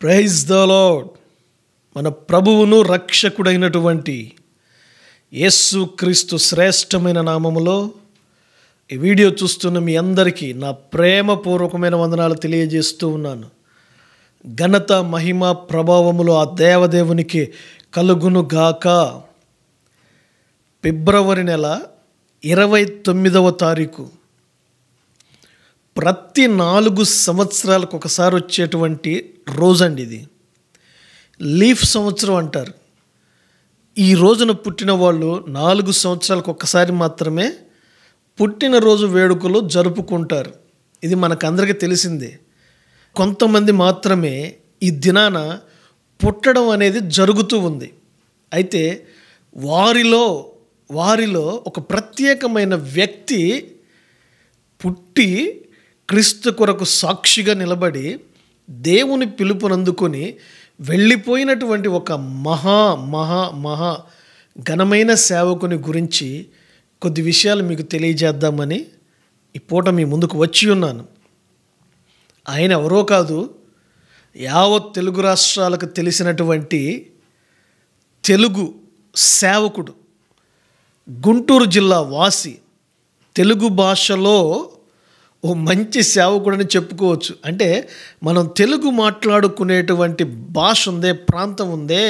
praise the lord మన ప్రభువును రక్షకుడైనటువంటి యేసు క్రీస్తు శ్రేష్టమైన నామములో ఈ వీడియో చూస్తున్న మీ అందరికీ నా ప్రేమపూర్వకమైన వందనాలు తెలియజేస్తూ ఉన్నాను ఘనత మహిమ ప్రభావములు ఆ దేవదేవునికి కలుగునుగాక ఫిబ్రవరి నెల ఇరవై తొమ్మిదవ తారీఖు ప్రతి నాలుగు సంవత్సరాలకు ఒకసారి వచ్చేటువంటి రోజండి ఇది లీఫ్ సంవత్సరం అంటారు ఈ రోజున పుట్టిన వాళ్ళు నాలుగు సంవత్సరాలకు ఒక్కసారి మాత్రమే పుట్టినరోజు వేడుకలు జరుపుకుంటారు ఇది మనకందరికీ తెలిసిందే కొంతమంది మాత్రమే ఈ దినాన పుట్టడం అనేది జరుగుతూ ఉంది అయితే వారిలో వారిలో ఒక ప్రత్యేకమైన వ్యక్తి పుట్టి క్రీస్తు కొరకు సాక్షిగా నిలబడి దేవుని పిలుపునందుకొని వెళ్ళిపోయినటువంటి ఒక మహా మహా మహా ఘనమైన సేవకుని గురించి కొద్ది విషయాలు మీకు తెలియజేద్దామని ఈ పూట మీ ముందుకు వచ్చి ఉన్నాను ఆయన ఎవరో కాదు యావత్ తెలుగు రాష్ట్రాలకు తెలిసినటువంటి తెలుగు సేవకుడు గుంటూరు జిల్లా వాసి తెలుగు భాషలో ఓ మంచి సేవకుడని చెప్పుకోవచ్చు అంటే మనం తెలుగు మాట్లాడుకునేటువంటి భాష ఉందే ప్రాంతం ఉందే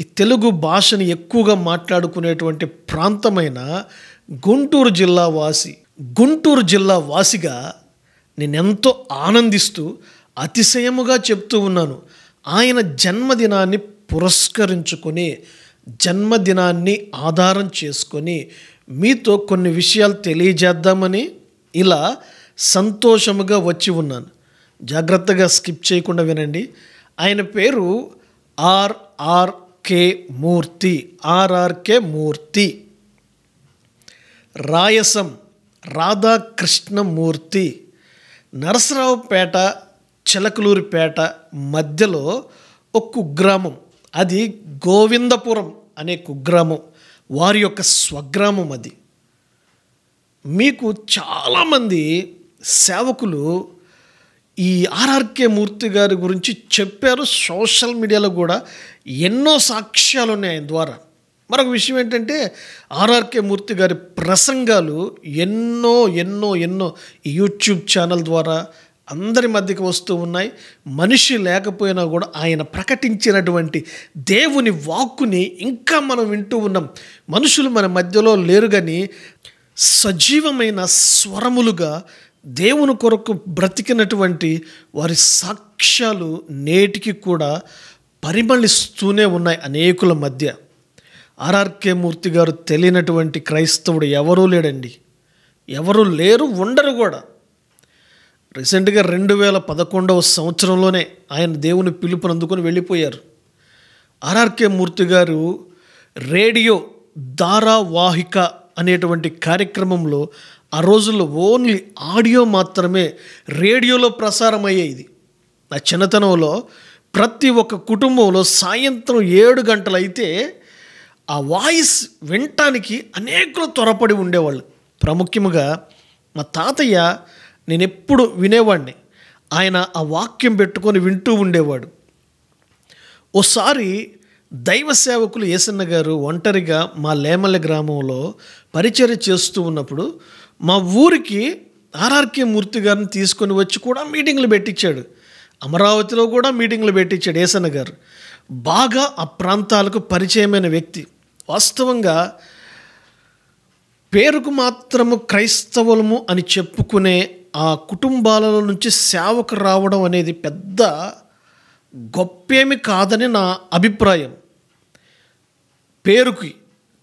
ఈ తెలుగు భాషని ఎక్కువగా మాట్లాడుకునేటువంటి ప్రాంతమైన గుంటూరు జిల్లా వాసి గుంటూరు జిల్లా వాసిగా నేనెంతో ఆనందిస్తూ అతిశయముగా చెప్తూ ఉన్నాను ఆయన జన్మదినాన్ని పురస్కరించుకొని జన్మదినాన్ని ఆధారం చేసుకొని మీతో కొన్ని విషయాలు తెలియజేద్దామని ఇలా సంతోషముగా వచ్చి ఉన్నాను జాగ్రత్తగా స్కిప్ చేయకుండా వినండి ఆయన పేరు RR K Murthy RRK Murthy Rayasam Radhakrishnamurthy Narasaraopet Chilakaluripet మధ్యలో ఒక కుగ్రామం అది గోవిందపురం అనే కుగ్రామం వారి యొక్క స్వగ్రామం అది మీకు చాలామంది సేవకులు ఈ ఆర్ఆర్కే మూర్తి గారి గురించి చెప్పారు సోషల్ మీడియాలో కూడా ఎన్నో సాక్ష్యాలు ఉన్నాయి ఆయన ద్వారా మరొక విషయం ఏంటంటే ఆర్ఆర్కే మూర్తి గారి ప్రసంగాలు ఎన్నో ఎన్నో ఎన్నో యూట్యూబ్ ఛానల్ ద్వారా అందరి మధ్యకి వస్తూ ఉన్నాయి మనిషి లేకపోయినా కూడా ఆయన ప్రకటించినటువంటి దేవుని వాక్కుని ఇంకా మనం వింటూ ఉన్నాం మనుషులు మన మధ్యలో లేరు కానీ సజీవమైన స్వరములుగా దేవుని కొరకు బ్రతికినటువంటి వారి సాక్ష్యాలు నేటికి కూడా పరిమళిస్తూనే ఉన్నాయి అనేకుల మధ్య ఆర్ఆర్కే మూర్తి గారు తెలియనటువంటి క్రైస్తవుడు ఎవరూ లేడండి ఎవరు లేరు ఉండరు కూడా రీసెంట్గా రెండు వేల పదకొండవ సంవత్సరంలోనే ఆయన దేవుని పిలుపుని అందుకొని వెళ్ళిపోయారు ఆర్ఆర్కే మూర్తి గారు రేడియో ధారావాహిక అనేటువంటి కార్యక్రమంలో ఆ రోజుల్లో ఓన్లీ ఆడియో మాత్రమే రేడియోలో ప్రసారం అయ్యేది నా చిన్నతనంలో ప్రతి ఒక్క కుటుంబంలో సాయంత్రం ఏడు గంటలైతే ఆ వాయిస్ వినటానికి అనేకులు త్వరపడి ఉండేవాళ్ళు ప్రాముఖ్యంగా మా తాతయ్య నేను ఎప్పుడు వినేవాడిని ఆయన ఆ వాక్యం పెట్టుకొని వింటూ ఉండేవాడు ఓసారి దైవ సేవకులు ఏసన్న గారు ఒంటరిగా మా లేమల్లె గ్రామంలో పరిచర్య చేస్తూ ఉన్నప్పుడు మా ఊరికి ఆర్ఆర్కే మూర్తి గారిని తీసుకొని వచ్చి కూడా మీటింగ్లు పెట్టించాడు అమరావతిలో కూడా మీటింగ్లు పెట్టించాడు ఏసన్న గారు బాగా ఆ ప్రాంతాలకు పరిచయమైన వ్యక్తి వాస్తవంగా పేరుకు మాత్రము క్రైస్తవులము అని చెప్పుకునే ఆ కుటుంబాల నుంచి సేవకు రావడం అనేది పెద్ద గొప్పేమి కాదని నా అభిప్రాయం పేరుకి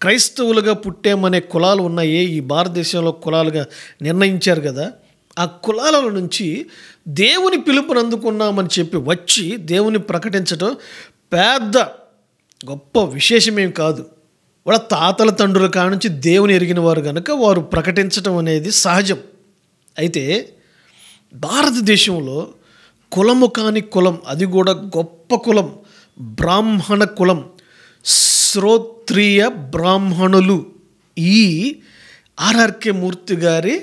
క్రైస్తవులుగా పుట్టామనే కులాలు ఉన్నాయే ఈ భారతదేశంలో కులాలుగా నిర్ణయించారు కదా ఆ కులాల నుంచి దేవుని పిలుపుని అందుకున్నామని చెప్పి వచ్చి దేవుని ప్రకటించడం పెద్ద గొప్ప విశేషమేం కాదు వాళ్ళ తాతల తండ్రుల కానుంచి దేవుని ఎరిగిన వారు కనుక వారు ప్రకటించడం అనేది సహజం అయితే భారతదేశంలో కులము కాని కులం అది కూడా గొప్ప కులం బ్రాహ్మణ కులం శ్రోత్ క్షత్రియ బ్రాహ్మణులు ఈ ఆర్ఆర్కే మూర్తి గారి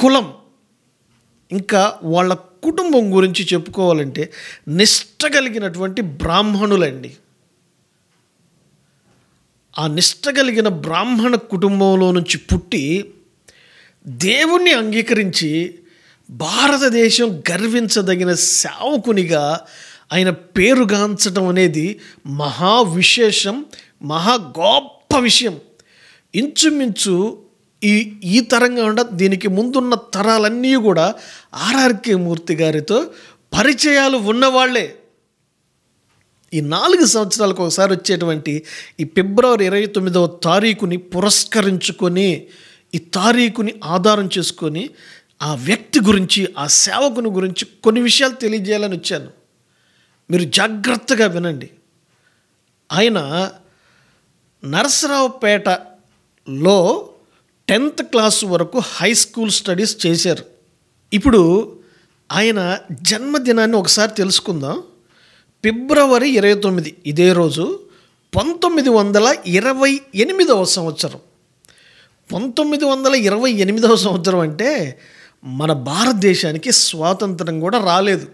కులం ఇంకా వాళ్ళ కుటుంబం గురించి చెప్పుకోవాలంటే నిష్ట కలిగినటువంటి బ్రాహ్మణులండి ఆ నిష్ట కలిగిన బ్రాహ్మణ కుటుంబంలో నుంచి పుట్టి దేవుణ్ణి అంగీకరించి భారతదేశం గర్వించదగిన సేవకునిగా ఆయన పేరుగాంచడం అనేది మహా విశేషం మహా గొప్ప విషయం ఇంచుమించు ఈ ఈ తరంగా ఉండ దీనికి ముందున్న తరాలన్నీ కూడా ఆర్ఆర్కే మూర్తి గారితో పరిచయాలు ఉన్నవాళ్లే ఈ నాలుగు సంవత్సరాలకు ఒకసారి వచ్చేటువంటి ఈ ఫిబ్రవరి ఇరవై తొమ్మిదవ తారీఖుని పురస్కరించుకొని ఈ తారీఖుని ఆధారం చేసుకొని ఆ వ్యక్తి గురించి ఆ సేవకుని గురించి కొన్ని విషయాలు తెలియజేయాలని వచ్చాను మీరు జాగ్రత్తగా వినండి ఆయన నరసరావుపేటలో టెన్త్ క్లాస్ వరకు హై స్కూల్ స్టడీస్ చేశారు ఇప్పుడు ఆయన జన్మదినాన్ని ఒకసారి తెలుసుకుందాం ఫిబ్రవరి ఇరవై తొమ్మిది ఇదే రోజు పంతొమ్మిది వందల ఇరవై ఎనిమిదవ సంవత్సరం పంతొమ్మిది వందల ఇరవై ఎనిమిదవ సంవత్సరం అంటే మన భారతదేశానికి స్వాతంత్రం కూడా రాలేదు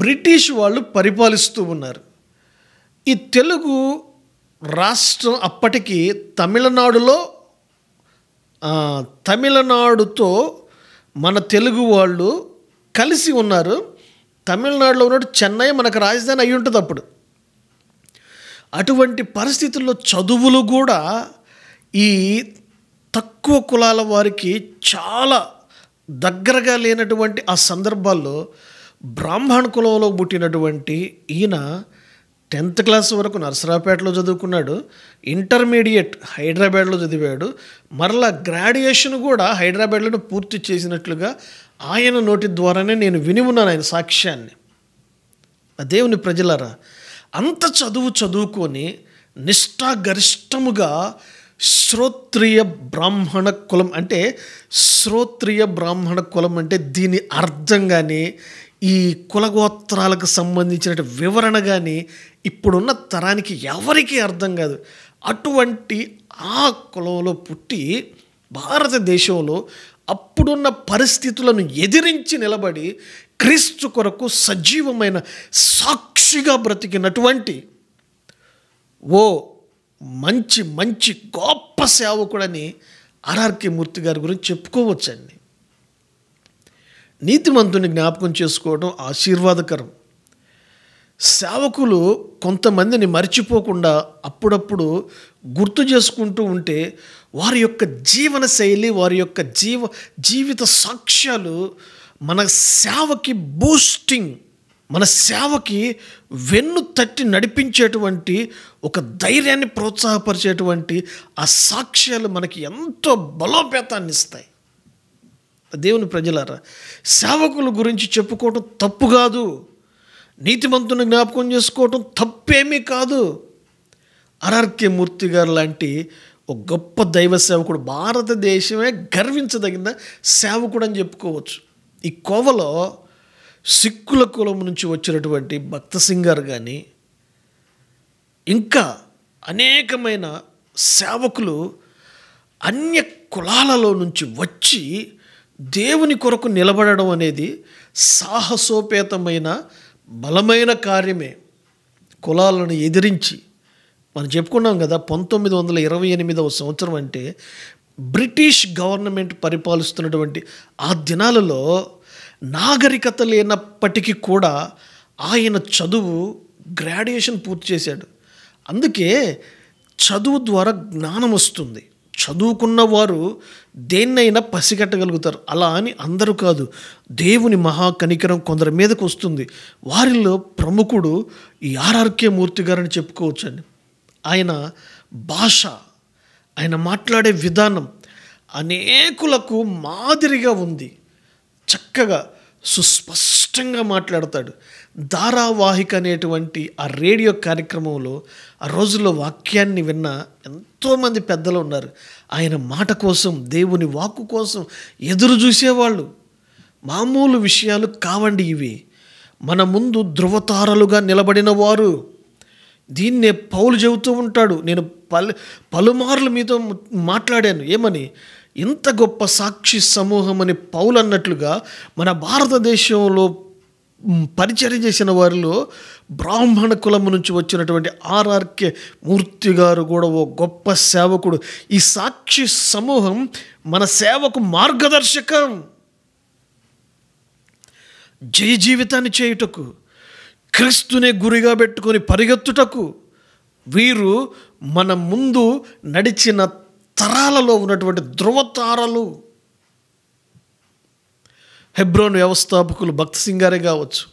బ్రిటిష్ వాళ్ళు పరిపాలిస్తూ ఉన్నారు ఈ తెలుగు రాష్ట్రం అప్పటికి తమిళనాడులో తమిళనాడుతో మన తెలుగు వాళ్ళు కలిసి ఉన్నారు తమిళనాడులో ఉన్నట్టు చెన్నై మనకు రాజధాని అయి ఉంటుంది అప్పుడు అటువంటి పరిస్థితుల్లో చదువులు కూడా ఈ తక్కువ కులాల వారికి చాలా దగ్గరగా లేనటువంటి ఆ సందర్భాల్లో బ్రాహ్మణ కులంలో పుట్టినటువంటి ఈయన టెన్త్ క్లాస్ వరకు నర్సరాపేటలో చదువుకున్నాడు ఇంటర్మీడియట్ హైదరాబాద్లో చదివాడు మరలా గ్రాడ్యుయేషన్ కూడా హైదరాబాద్లో పూర్తి చేసినట్లుగా ఆయన నోటి ద్వారానే నేను విని ఉన్నాను ఆయన సాక్ష్యాన్ని దేవుని ప్రజలరా అంత చదువు చదువుకొని నిష్ఠాగరిష్టముగా శ్రోత్రియ బ్రాహ్మణ కులం అంటే శ్రోత్రియ బ్రాహ్మణ కులం అంటే దీని అర్థం కానీ ఈ కులగోత్రాలకు సంబంధించిన వివరణ కానీ ఇప్పుడున్న తరానికి ఎవరికీ అర్థం కాదు అటువంటి ఆ కులంలో పుట్టి భారతదేశంలో అప్పుడున్న పరిస్థితులను ఎదిరించి నిలబడి క్రీస్తు కొరకు సజీవమైన సాక్షిగా బ్రతికినటువంటి ఓ మంచి మంచి గొప్ప సేవకుడని ఆర్ఆర్కే మూర్తి గారి గురించి చెప్పుకోవచ్చండి నీతిమంతుని జ్ఞాపకం చేసుకోవడం ఆశీర్వాదకరం సేవకులు కొంతమందిని మర్చిపోకుండా అప్పుడప్పుడు గుర్తు చేసుకుంటూ ఉంటే వారి యొక్క జీవన శైలి వారి యొక్క జీవ జీవిత సాక్ష్యాలు మన సేవకి బూస్టింగ్ మన సేవకి వెన్ను తట్టి నడిపించేటువంటి ఒక ధైర్యాన్ని ప్రోత్సాహపరిచేటువంటి ఆ సాక్ష్యాలు మనకి ఎంతో బలోపేతాన్ని ఇస్తాయి దేవుని ప్రజలారా సేవకుల గురించి చెప్పుకోవడం తప్పు కాదు నీతిమంతుని జ్ఞాపకం చేసుకోవటం తప్పేమీ కాదు అరార్కే మూర్తి గారు లాంటి ఒక గొప్ప దైవ సేవకుడు భారతదేశమే గర్వించదగిన సేవకుడు అని చెప్పుకోవచ్చు ఈ కోవలో సిక్కుల కులం నుంచి వచ్చినటువంటి భక్త సింగర్ కానీ ఇంకా అనేకమైన సేవకులు అన్య కులాలలో నుంచి వచ్చి దేవుని కొరకు నిలబడడం అనేది సాహసోపేతమైన బలమైన కార్యమే కులాలను ఎదిరించి మనం చెప్పుకున్నాం కదా పంతొమ్మిది వందల ఇరవై ఎనిమిదవ సంవత్సరం అంటే బ్రిటిష్ గవర్నమెంట్ పరిపాలిస్తున్నటువంటి ఆ దినాలలో నాగరికత లేనప్పటికీ కూడా ఆయన చదువు గ్రాడ్యుయేషన్ పూర్తి చేశాడు అందుకే చదువు ద్వారా జ్ఞానం వస్తుంది చదువుకున్న వారు దేన్నైనా పసిగట్టగలుగుతారు అలా అని అందరూ కాదు దేవుని మహాకనికరం కొందరి మీదకు వస్తుంది వారిలో ప్రముఖుడు ఈ ఆర్ఆర్కే మూర్తి గారని చెప్పుకోవచ్చండి ఆయన భాష ఆయన మాట్లాడే విధానం అనేకులకు మాదిరిగా ఉంది చక్కగా సుస్పష్టంగా మాట్లాడతాడు ధారావాహిక అనేటువంటి ఆ రేడియో కార్యక్రమంలో ఆ రోజుల్లో వాక్యాన్ని విన్న ఎంతోమంది పెద్దలు ఉన్నారు ఆయన మాట కోసం దేవుని వాక్కు కోసం ఎదురు చూసేవాళ్ళు మామూలు విషయాలు కావండి ఇవి మన ముందు ధృవతారలుగా నిలబడిన వారు దీన్నే పౌలు చెబుతూ ఉంటాడు నేను పలు పలుమార్లు మీతో మాట్లాడాను ఏమని ఇంత గొప్ప సాక్షి సమూహం అని పౌలు అన్నట్లుగా మన భారతదేశంలో పరిచయం చేసిన వారిలో బ్రాహ్మణ కులం నుంచి వచ్చినటువంటి ఆర్ఆర్కే మూర్తి గారు కూడా ఓ గొప్ప సేవకుడు ఈ సాక్షి సమూహం మన సేవకు మార్గదర్శకం జయ జీవితాన్ని చేయుటకు క్రీస్తునే గురిగా పెట్టుకొని పరిగెత్తుటకు వీరు మన ముందు నడిచిన తరాలలో ఉన్నటువంటి ధృవతారలు హెబ్రోన్ వ్యవస్థాపకులు భక్త సింగారే కావచ్చు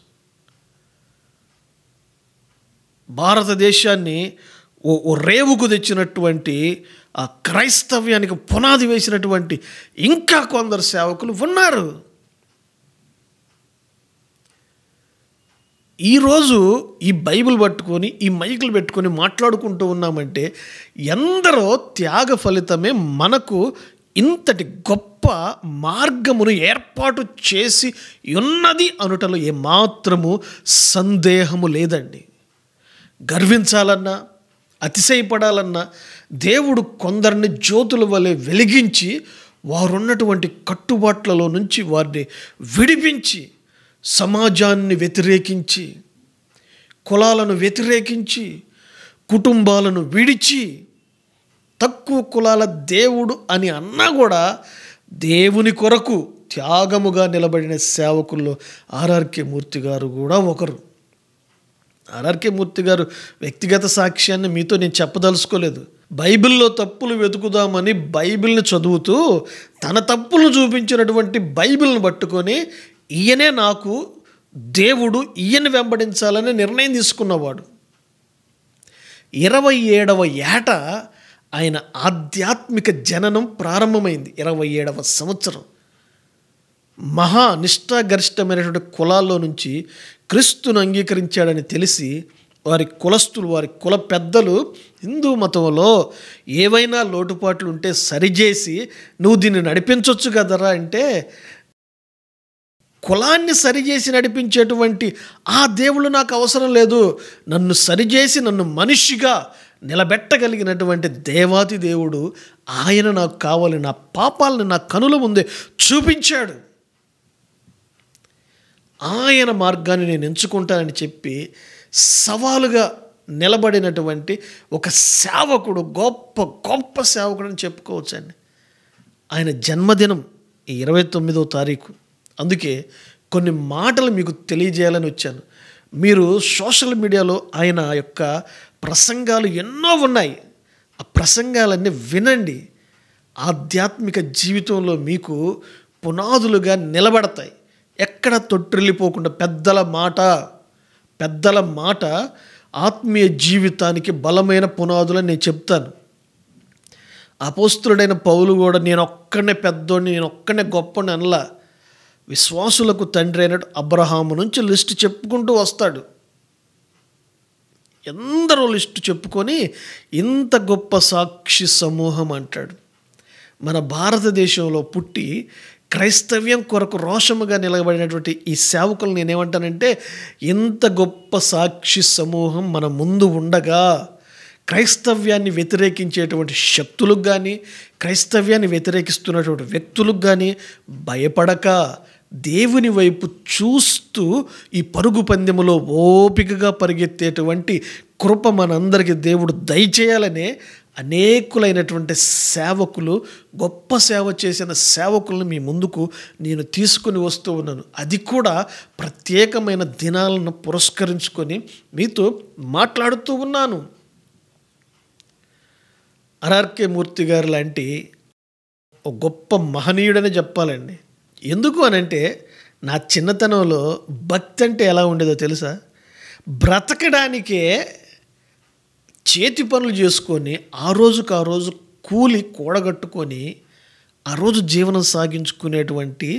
భారతదేశాన్ని ఓ రేవుకు తెచ్చినటువంటి ఆ క్రైస్తవ్యానికి పునాది వేసినటువంటి ఇంకా కొందరు సేవకులు ఉన్నారు ఈరోజు ఈ బైబిల్ పట్టుకొని ఈ మైకులు పెట్టుకొని మాట్లాడుకుంటూ ఉన్నామంటే ఎందరో త్యాగ ఫలితమే మనకు ఇంతటి గొప్ప మార్గమును ఏర్పాటు చేసి ఉన్నది అనుటలో ఏమాత్రము సందేహము లేదండి గర్వించాలన్నా అతిశయపడాలన్నా దేవుడు కొందరిని జ్యోతుల వలె వెలిగించి వారున్నటువంటి కట్టుబాట్లలో నుంచి వారిని విడిపించి సమాజాన్ని వ్యతిరేకించి కులాలను వ్యతిరేకించి కుటుంబాలను విడిచి తక్కువ కులాల దేవుడు అని అన్నా కూడా దేవుని కొరకు త్యాగముగా నిలబడిన సేవకుల్లో ఆర్ఆర్కే మూర్తి గారు కూడా ఒకరు ఆర్ఆర్కే మూర్తి గారు వ్యక్తిగత సాక్ష్యాన్ని మీతో నేను చెప్పదలుచుకోలేదు బైబిల్లో తప్పులు వెతుకుదామని బైబిల్ని చదువుతూ తన తప్పులు చూపించినటువంటి బైబిల్ని పట్టుకొని ఈయనే నాకు దేవుడు ఈయన వెంబడించాలని నిర్ణయం తీసుకున్నవాడు ఇరవై ఏడవ ఏట ఆయన ఆధ్యాత్మిక జననం ప్రారంభమైంది ఇరవై ఏడవ సంవత్సరం మహా నిష్ఠాగరిష్టమైనటువంటి కులాల్లో నుంచి క్రీస్తును అంగీకరించాడని తెలిసి వారి కులస్తులు వారి కుల పెద్దలు హిందూ మతంలో ఏవైనా లోటుపాట్లు ఉంటే సరిచేసి నువ్వు దీన్ని నడిపించవచ్చు కదరా అంటే కులాన్ని సరిచేసి నడిపించేటువంటి ఆ దేవుళ్ళు నాకు అవసరం లేదు నన్ను సరిచేసి నన్ను మనిషిగా నిలబెట్టగలిగినటువంటి దేవాది దేవుడు ఆయన నాకు కావాలి నా పాపాలను నా కనుల ముందే చూపించాడు ఆయన మార్గాన్ని నేను ఎంచుకుంటానని చెప్పి సవాలుగా నిలబడినటువంటి ఒక సేవకుడు గొప్ప గొప్ప సేవకుడు అని చెప్పుకోవచ్చండి ఆయన జన్మదినం ఈ ఇరవై తొమ్మిదో తారీఖు అందుకే కొన్ని మాటలు మీకు తెలియజేయాలని వచ్చాను మీరు సోషల్ మీడియాలో ఆయన యొక్క ప్రసంగాలు ఎన్నో ఉన్నాయి ఆ ప్రసంగాలన్నీ వినండి ఆధ్యాత్మిక జీవితంలో మీకు పునాదులుగా నిలబడతాయి ఎక్కడ తొట్టిల్లిపోకుండా పెద్దల మాట పెద్దల మాట ఆత్మీయ జీవితానికి బలమైన పునాదులు నేను చెప్తాను అపోస్తుడైన పౌలు కూడా నేను ఒక్కనే పెద్దోడిని నేను ఒక్కనే గొప్పని అనలా విశ్వాసులకు తండ్రి అయినట్టు అబ్రహాము నుంచి లిస్ట్ చెప్పుకుంటూ వస్తాడు ఎందరో లిస్టు చెప్పుకొని ఇంత గొప్ప సాక్షి సమూహం అంటాడు మన భారతదేశంలో పుట్టి క్రైస్తవ్యం కొరకు రోషముగా నిలబడినటువంటి ఈ సేవకులు నేనేమంటానంటే ఇంత గొప్ప సాక్షి సమూహం మన ముందు ఉండగా క్రైస్తవ్యాన్ని వ్యతిరేకించేటువంటి శక్తులకు కానీ క్రైస్తవ్యాన్ని వ్యతిరేకిస్తున్నటువంటి వ్యక్తులకు కానీ భయపడక దేవుని వైపు చూస్తూ ఈ పరుగు పందెములో ఓపికగా పరిగెత్తేటువంటి కృప మనందరికీ దేవుడు దయచేయాలనే అనేకులైనటువంటి సేవకులు గొప్ప సేవ చేసిన సేవకులను మీ ముందుకు నేను తీసుకుని వస్తూ ఉన్నాను అది కూడా ప్రత్యేకమైన దినాలను పురస్కరించుకొని మీతో మాట్లాడుతూ ఉన్నాను ఆర్ఆర్కే మూర్తి గారు లాంటి ఒక గొప్ప మహనీయుడని చెప్పాలండి ఎందుకు అనంటే నా చిన్నతనంలో భక్తి అంటే ఎలా ఉండేదో తెలుసా బ్రతకడానికే చేతి పనులు చేసుకొని ఆ రోజుకు ఆ రోజు కూలి కూడగట్టుకొని ఆ రోజు జీవనం సాగించుకునేటువంటి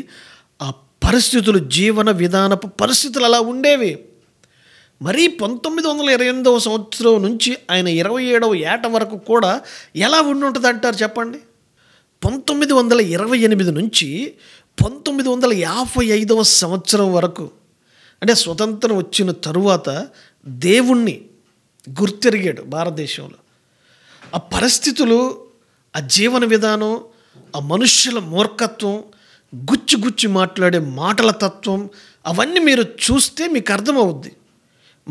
ఆ పరిస్థితులు జీవన విధానపు పరిస్థితులు అలా ఉండేవి మరీ పంతొమ్మిది వందల ఇరవై ఎనిమిదవ సంవత్సరం నుంచి ఆయన ఇరవై ఏడవ ఏట వరకు కూడా ఎలా ఉండి ఉంటుంది అంటారు చెప్పండి పంతొమ్మిది వందల ఇరవై ఎనిమిది నుంచి పంతొమ్మిది వందల యాభై ఐదవ సంవత్సరం వరకు అంటే స్వతంత్రం వచ్చిన తరువాత దేవుణ్ణి గుర్తెరిగాడు భారతదేశంలో ఆ పరిస్థితులు ఆ జీవన విధానం ఆ మనుష్యుల మూర్ఖత్వం గుచ్చి గుచ్చి మాట్లాడే మాటల తత్వం అవన్నీ మీరు చూస్తే మీకు అర్థమవుద్ది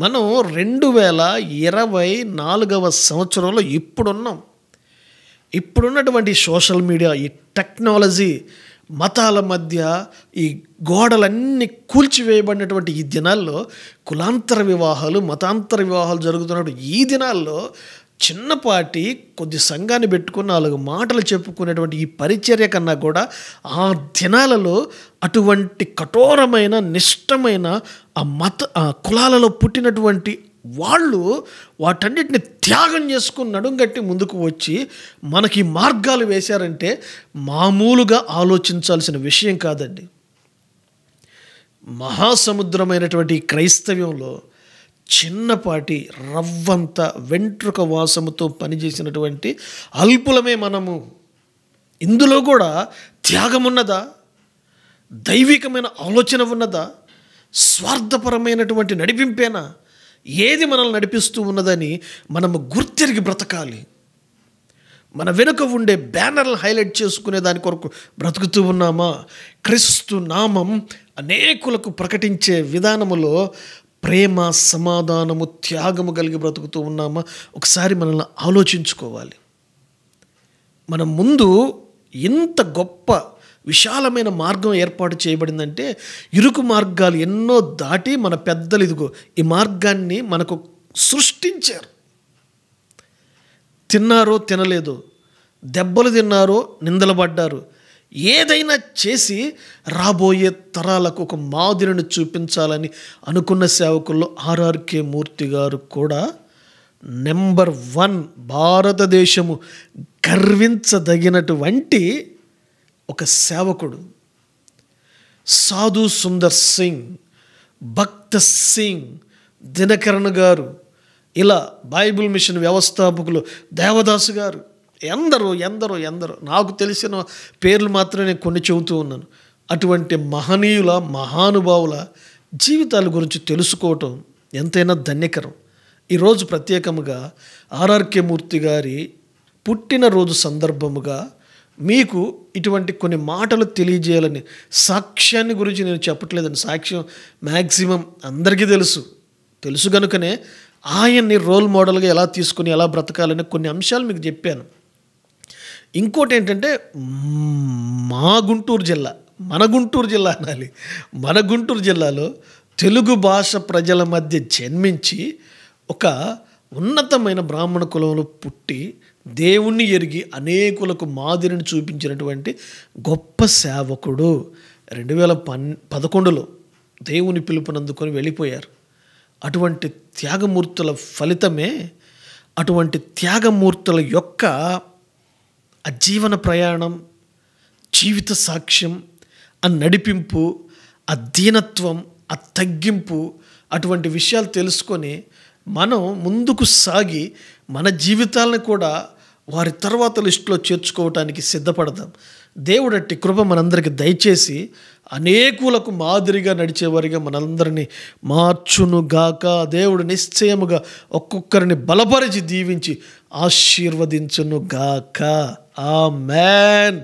మనం రెండు వేల ఇరవై నాలుగవ సంవత్సరంలో ఇప్పుడున్నాం ఇప్పుడున్నటువంటి సోషల్ మీడియా ఈ టెక్నాలజీ మతాల మధ్య ఈ గోడలన్నీ కూల్చివేయబడినటువంటి ఈ దినాల్లో కులాంతర వివాహాలు మతాంతర వివాహాలు జరుగుతున్నటువంటి ఈ దినాల్లో చిన్నపాటి కొద్ది సంఘాన్ని పెట్టుకుని నాలుగు మాటలు చెప్పుకునేటువంటి ఈ పరిచర్య కన్నా కూడా ఆ దినాలలో అటువంటి కఠోరమైన నిష్టమైన ఆ మత కులాలలో పుట్టినటువంటి వాళ్ళు వాటన్నిటిని త్యాగం చేసుకుని నడుంగట్టి ముందుకు వచ్చి మనకి మార్గాలు వేశారంటే మామూలుగా ఆలోచించాల్సిన విషయం కాదండి మహాసముద్రమైనటువంటి క్రైస్తవ్యంలో చిన్నపాటి రవ్వంత వెంట్రుక వాసముతో పనిచేసినటువంటి అల్పులమే మనము ఇందులో కూడా త్యాగం ఉన్నదా దైవికమైన ఆలోచన ఉన్నదా స్వార్థపరమైనటువంటి నడిపింపేనా ఏది మనల్ని నడిపిస్తూ ఉన్నదని మనము గుర్తెరిగి బ్రతకాలి మన వెనుక ఉండే బ్యానర్లు హైలైట్ చేసుకునే దాని కొరకు బ్రతుకుతూ ఉన్నామా క్రీస్తు నామం అనేకులకు ప్రకటించే విధానములో ప్రేమ సమాధానము త్యాగము కలిగి బ్రతుకుతూ ఉన్నామా ఒకసారి మనల్ని ఆలోచించుకోవాలి మనం ముందు ఇంత గొప్ప విశాలమైన మార్గం ఏర్పాటు చేయబడిందంటే ఇరుకు మార్గాలు ఎన్నో దాటి మన పెద్దలు ఇదిగో ఈ మార్గాన్ని మనకు సృష్టించారు తిన్నారో తినలేదు దెబ్బలు తిన్నారో నిందలు పడ్డారు ఏదైనా చేసి రాబోయే తరాలకు ఒక మాదిరిని చూపించాలని అనుకున్న సేవకుల్లో ఆర్ఆర్కే మూర్తి గారు కూడా నెంబర్ వన్ భారతదేశము గర్వించదగినటువంటి ఒక సేవకుడు సాధు సుందర్ సింగ్ భక్త సింగ్ దినకరణ్ గారు ఇలా బైబిల్ మిషన్ వ్యవస్థాపకులు దేవదాసు గారు ఎందరో ఎందరో ఎందరో నాకు తెలిసిన పేర్లు మాత్రమే నేను కొన్ని చెబుతూ ఉన్నాను అటువంటి మహనీయుల మహానుభావుల జీవితాల గురించి తెలుసుకోవటం ఎంతైనా ధన్యకరం ఈరోజు ప్రత్యేకముగా ఆర్ఆర్కే మూర్తి గారి పుట్టినరోజు సందర్భముగా మీకు ఇటువంటి కొన్ని మాటలు తెలియజేయాలని సాక్ష్యాన్ని గురించి నేను చెప్పట్లేదని సాక్ష్యం మ్యాక్సిమం అందరికీ తెలుసు తెలుసు కనుకనే ఆయన్ని రోల్ మోడల్గా ఎలా తీసుకుని ఎలా బ్రతకాలని కొన్ని అంశాలు మీకు చెప్పాను ఇంకోటి ఏంటంటే మా గుంటూరు జిల్లా మన గుంటూరు జిల్లా అనాలి మన గుంటూరు జిల్లాలో తెలుగు భాష ప్రజల మధ్య జన్మించి ఒక ఉన్నతమైన బ్రాహ్మణ కులంలో పుట్టి దేవుణ్ణి ఎరిగి అనేకులకు మాదిరిని చూపించినటువంటి గొప్ప సేవకుడు రెండు వేల పన్ పదకొండులో దేవుని పిలుపునందుకొని వెళ్ళిపోయారు అటువంటి త్యాగమూర్తుల ఫలితమే అటువంటి త్యాగమూర్తుల యొక్క అజీవన ప్రయాణం జీవిత సాక్ష్యం ఆ నడిపింపు ఆ దీనత్వం ఆ తగ్గింపు అటువంటి విషయాలు తెలుసుకొని మనం ముందుకు సాగి మన జీవితాలను కూడా వారి తర్వాత లిస్టులో చేర్చుకోవటానికి సిద్ధపడదాం దేవుడట్టి కృప మనందరికి దయచేసి అనేకులకు మాదిరిగా నడిచేవారిగా మనందరినీ మార్చునుగాక దేవుడు నిశ్చయముగా ఒక్కొక్కరిని బలపరిచి దీవించి ఆశీర్వదించునుగాక ఆ మ్యాన్